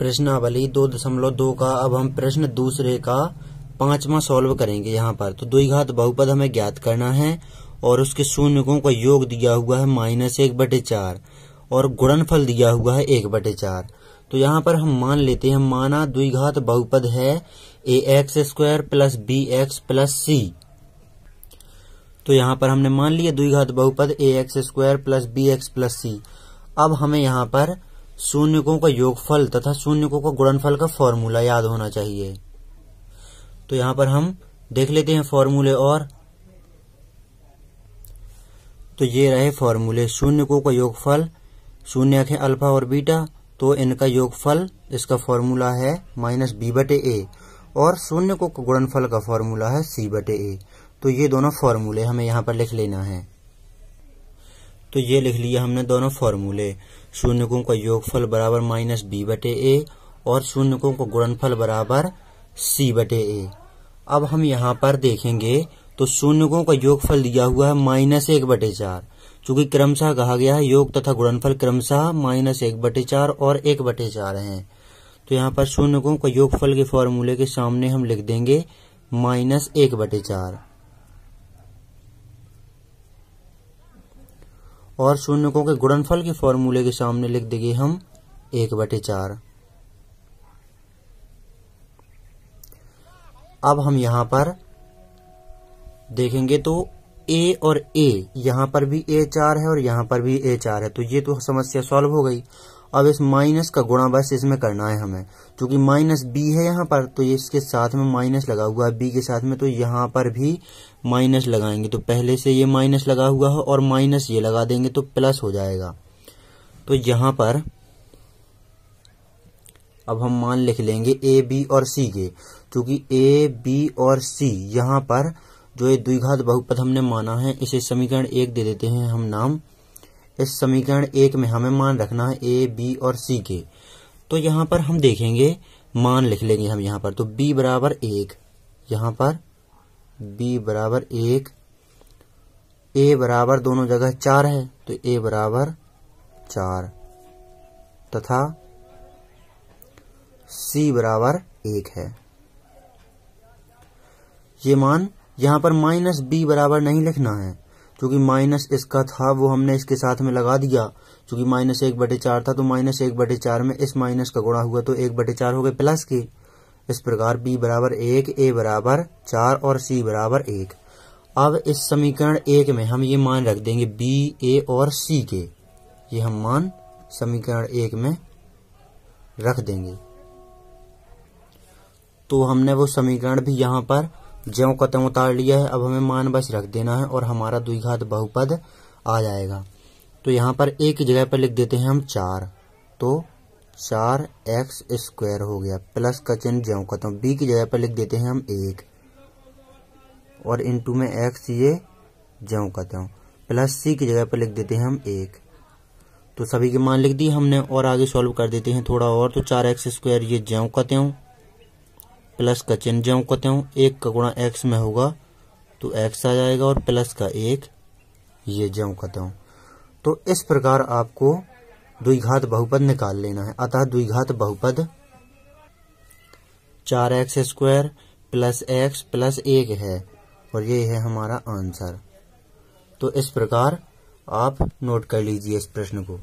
प्रश्नावली दो दशमलव दो का अब हम प्रश्न दूसरे का पांचवा सॉल्व करेंगे यहाँ पर तो द्विघात बहुपद हमें ज्ञात करना है और उसके शून्यकों का योग दिया हुआ है माइनस एक बटे चार और गुणनफल दिया हुआ है एक बटे चार तो यहाँ पर हम मान लेते हैं माना द्विघात बहुपद है a x square plus b x plus c तो यहाँ पर हमने मान लिया द्विघात बहुपद a x square plus b x plus c अब हमें यहाँ पर शून्यकों का योगफल तथा शून्यकों का गुणनफल का फॉर्मूला याद होना चाहिए तो यहां पर हम देख लेते हैं फॉर्मूले और तो ये रहे फॉर्मूले शून्यकों का योगफल शून्य है अल्फा और बीटा तो इनका योगफल इसका फॉर्मूला है माइनस बी बटे ए और शून्य को गुणनफल का फॉर्मूला है सी बटे ए तो ये दोनों फॉर्मूले हमें यहाँ पर लिख लेना है तो ये लिख लिया हमने दोनों फॉर्मूले शून्यकों का योगफल बराबर माइनस बी बटे ए और शून्यकों का गुणनफल बराबर सी बटे ए अब हम यहाँ पर देखेंगे तो शून्यकों का योगफल दिया हुआ है माइनस एक बटे चार चूंकि क्रमशः कहा गया है योग तथा गुणनफल क्रमशः माइनस एक बटे चार और एक बटे चार है तो यहाँ पर शून्यकों का योगफल के फॉर्मूले के सामने हम लिख देंगे माइनस एक बटे चार और शून्यकों के गुणनफल के फॉर्मूले के सामने लिख देंगे हम एक बटे चार अब हम यहां पर देखेंगे तो ए और ए यहां पर भी ए चार है और यहां पर भी ए चार है तो ये तो समस्या सॉल्व हो गई अब इस माइनस का गुणा बस इसमें करना है हमें क्योंकि माइनस बी है यहाँ पर तो ये इसके साथ में माइनस लगा हुआ है बी के साथ में तो यहाँ पर भी माइनस लगाएंगे तो पहले से ये माइनस लगा हुआ है और माइनस ये लगा देंगे तो प्लस हो जाएगा तो यहाँ पर अब हम मान लिख लेंगे ए बी और सी के क्योंकि ए बी और सी यहाँ पर जो ये द्विघात बहुपद हमने माना है इसे समीकरण एक दे देते हैं हम नाम इस समीकरण एक में हमें मान रखना है ए बी और सी के तो यहां पर हम देखेंगे मान लिख लेंगे हम यहां पर तो बी बराबर एक यहां पर बी बराबर एक ए बराबर दोनों जगह चार है तो ए बराबर चार तथा सी बराबर एक है ये मान यहां पर माइनस बी बराबर नहीं लिखना है क्योंकि माइनस इसका था वो हमने इसके साथ में लगा दिया क्योंकि माइनस एक बटे चार था तो माइनस एक बटे चार में इस माइनस का गुणा हुआ तो एक बटे चार हो गए प्लस के इस प्रकार बी बराबर एक ए बराबर चार और सी बराबर एक अब इस समीकरण एक में हम ये मान रख देंगे बी ए और सी के ये हम मान समीकरण एक में रख देंगे तो हमने वो समीकरण भी यहां पर ज्यो का त्यों उतार लिया है अब हमें मान बस रख देना है और हमारा द्विघात बहुपद आ जाएगा तो यहाँ पर एक जगह पर लिख देते हैं हम चार तो चार एक्स स्क्वायर हो गया प्लस का चिन्ह ज्यो कतम बी की जगह पर लिख देते हैं हम एक और इंटू में एक्स ये ज्यो कतम प्लस सी की जगह पर लिख देते हैं हम एक तो सभी के मान लिख दिए हमने और आगे सॉल्व कर देते हैं थोड़ा और तो चार एक्स स्क्वायर ये ज्यो कतम प्लस का चिन्ह जो कहते हूँ एक का गुणा एक्स में होगा तो एक्स आ जाएगा और प्लस का एक ये जो कहता हूँ तो इस प्रकार आपको द्विघात बहुपद निकाल लेना है अतः द्विघात बहुपद चार x square plus x plus एक है और ये है हमारा आंसर तो इस प्रकार आप नोट कर लीजिए इस प्रश्न को